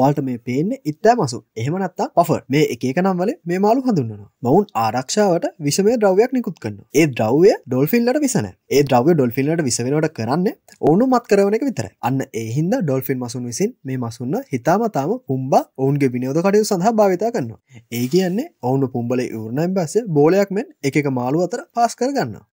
වාල්ට මේ පේන්න ඉත්තෑ මසු එහමනත්තා පෆර් මේ එකක නම්වල මේ මාළු හඳුන්නවා මවුන් ආරක්ෂාවට විෂමය ද්‍රවයක් නිකුත් කන්න ඒ ද්‍රව්‍ය ඩොල්ෆිල්ලට විසන ඒ ද්‍රව්‍ය ඩොල්ෆිල්ලට විසවෙනට කරන්න ඕනු මත් කරවනක විතර අන්න ඒහින්ද ඩොල්ෆින් මසුන් විසින් මේ මසුන්න හිතාමතාම පුම්බා ඔවුන්ගේ විනියෝධ කටයු සඳහා භාවිතා කරන්න ඒ කියන්නේ ඔවුනු පුම්බල ඉවරණයිම් බස බෝලයක් මෙන් එක මාළු අතර පාස් කරගන්න